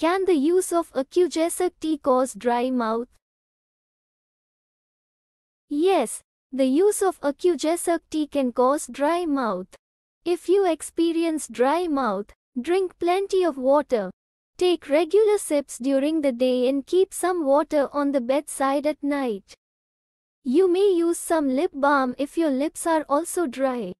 Can the use of Acugesic tea cause dry mouth? Yes, the use of Acugesic tea can cause dry mouth. If you experience dry mouth, drink plenty of water. Take regular sips during the day and keep some water on the bedside at night. You may use some lip balm if your lips are also dry.